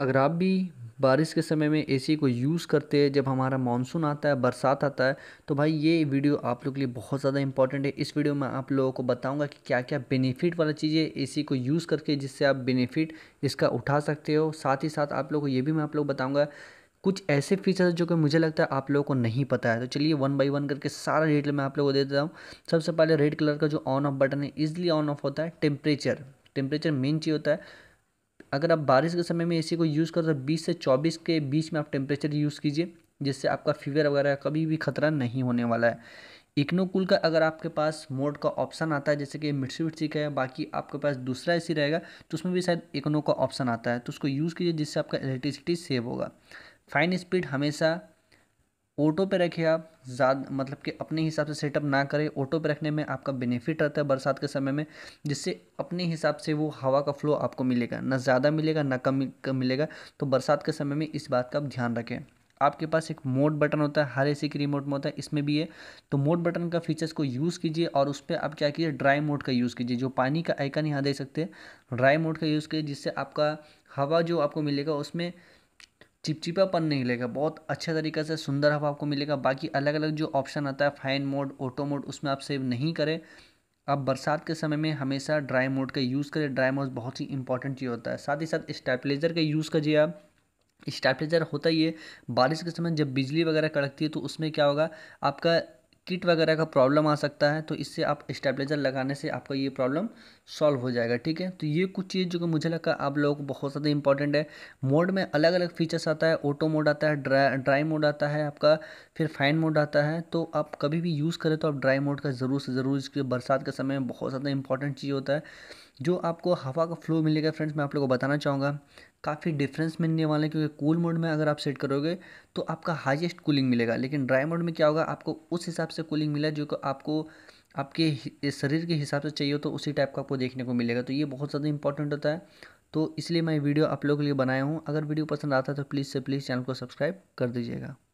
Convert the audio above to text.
अगर आप भी बारिश के समय में एसी को यूज़ करते हैं जब हमारा मानसून आता है बरसात आता है तो भाई ये वीडियो आप लोग के लिए बहुत ज़्यादा इंपॉर्टेंट है इस वीडियो में आप लोगों को बताऊंगा कि क्या क्या बेनिफिट वाला चीज़ें एसी को यूज़ करके जिससे आप बेनिफिट इसका उठा सकते हो साथ ही साथ आप लोग को ये भी मैं आप लोग बताऊँगा कुछ ऐसे फीचर्स जो कि मुझे लगता है आप लोगों को नहीं पता है तो चलिए वन बाई वन करके सारा डिटेल मैं आप लोगों को दे देता हूँ सबसे पहले रेड कलर का जो ऑन ऑफ बटन है इजिली ऑन ऑफ होता है टेम्परेचर टेम्परेचर मेन चीज़ होता है अगर आप बारिश के समय में ए को यूज़ करो तो बीस से चौबीस के बीच में आप टेम्परेचर यूज़ कीजिए जिससे आपका फीवर वगैरह कभी भी खतरा नहीं होने वाला है इग्नोकूल का अगर आपके पास मोड का ऑप्शन आता है जैसे कि मिट्सी का है बाकी आपके पास दूसरा ए रहेगा तो उसमें भी शायद इक्नो का ऑप्शन आता है तो उसको यूज़ कीजिए जिससे आपका इलेक्ट्रिसिटी सेव होगा फाइन स्पीड हमेशा ऑटो पे रखें आप ज़्यादा मतलब कि अपने हिसाब से सेटअप ना करें ऑटो पे रखने में आपका बेनिफिट रहता है बरसात के समय में जिससे अपने हिसाब से वो हवा का फ्लो आपको मिलेगा ना ज़्यादा मिलेगा ना कम मिलेगा तो बरसात के समय में इस बात का आप ध्यान रखें आपके पास एक मोड बटन होता है हर ए के रिमोट में होता है इसमें भी है तो मोड बटन का फीचर्स को यूज़ कीजिए और उस पर आप क्या कीजिए ड्राई मोड का यूज़ कीजिए जो पानी का आइकन यहाँ दे सकते हैं ड्राई मोड का यूज़ कीजिए जिससे आपका हवा जो आपको मिलेगा उसमें चिपचिपापन नहीं लेगा बहुत अच्छा तरीके से सुंदर हवा आपको मिलेगा बाकी अलग अलग जो ऑप्शन आता है फाइन मोड ऑटो मोड उसमें आप सेव नहीं करें आप बरसात के समय में हमेशा ड्राई मोड का यूज़ करें ड्राई मोड बहुत ही इंपॉर्टेंट चीज़ होता है साथ ही साथ स्टेपलेजर का यूज़ करिए आप स्टेपलेजर होता ही है बारिश के समय जब बिजली वगैरह कड़कती है तो उसमें क्या होगा आपका किट वगैरह का प्रॉब्लम आ सकता है तो इससे आप स्टेबलाइजर लगाने से आपका ये प्रॉब्लम सॉल्व हो जाएगा ठीक है तो ये कुछ चीज़ जो कि मुझे लगा आप लोगों को बहुत ज़्यादा इंपॉर्टेंट है मोड में अलग अलग फीचर्स आता है ऑटो मोड आता है ड्रा ड्राई मोड आता है आपका फिर फाइन मोड आता है तो आप कभी भी यूज़ करें तो आप ड्राई मोड का ज़रूर से ज़रूर इसके बरसात के समय में बहुत ज़्यादा इंपॉर्टेंट चीज़ होता है जो आपको हवा का फ्लो मिलेगा फ्रेंड्स मैं आप लोगों को बताना चाहूँगा काफ़ी डिफरेंस मिलने वाले हैं क्योंकि कूल मोड में अगर आप सेट करोगे तो आपका हाईएस्ट कूलिंग मिलेगा लेकिन ड्राई मोड में क्या होगा आपको उस हिसाब से कूलिंग मिला जो आपको आपके शरीर के हिसाब से चाहिए तो उसी टाइप का आपको देखने को मिलेगा तो ये बहुत ज़्यादा इंपॉर्टेंट होता है तो इसलिए मैं वीडियो आप लोगों के लिए बनाया हूँ अगर वीडियो पसंद आता है तो प्लीज़ से प्लीज़ चैनल को सब्सक्राइब कर दीजिएगा